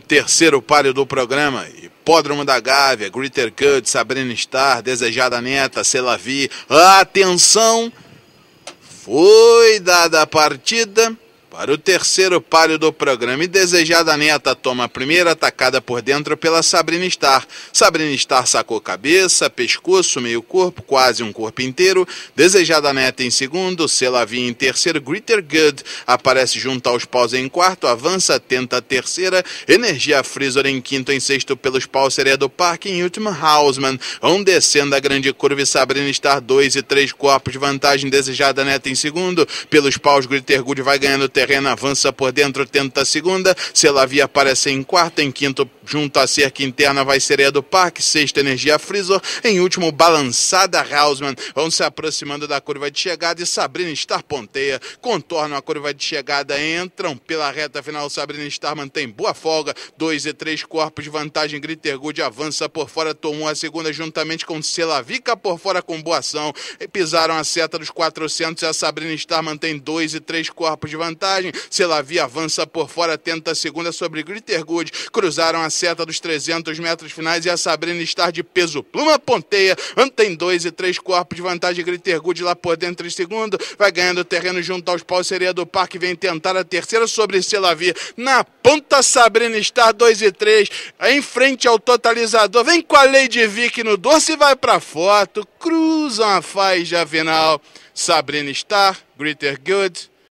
Terceiro palio do programa, Hipódromo da Gávea, Greater Good, Sabrina Star, Desejada Neta, Selavi. Atenção! Foi dada a partida para o terceiro páreo do programa e desejada neta toma a primeira atacada por dentro pela Sabrina Star. Sabrina Star sacou cabeça, pescoço, meio corpo, quase um corpo inteiro. Desejada neta em segundo, Selavia em terceiro, Greater Good aparece junto aos paus em quarto, avança, tenta a terceira, Energia Freezer em quinto, em sexto pelos paus seria do parque, em último Hausman, um descendo a grande curva e Sabrina Star dois e três corpos de vantagem, desejada neta em segundo, pelos paus Greater Good vai ganhando terreno avança por dentro, tenta a segunda, Celavia aparece em quarta, em quinto Junto à cerca interna vai sereia do parque, sexta energia freezer Em último, balançada Hausmann. Vão se aproximando da curva de chegada e Sabrina Star ponteia. Contornam a curva de chegada, entram pela reta final. Sabrina Star mantém boa folga. Dois e três corpos de vantagem. Gritter Good avança por fora, tomou a segunda juntamente com Selavica por fora com boa ação. E pisaram a seta dos 400 e a Sabrina Star mantém dois e três corpos de vantagem. Selavi avança por fora, tenta a segunda sobre Gritter Good. Cruzaram a seta dos 300 metros finais e a Sabrina estar de peso pluma ponteia. Mantém dois e três corpos de vantagem. Gritter Good lá por dentro em segundo. Vai ganhando terreno junto aos pau. Seria do Parque vem tentar a terceira sobre Selavi. Na ponta, Sabrina Star 2 e 3. Em frente ao totalizador. Vem com a Lady Vick no doce e vai pra foto. Cruzam a faixa final. Sabrina Star, Gritter Good.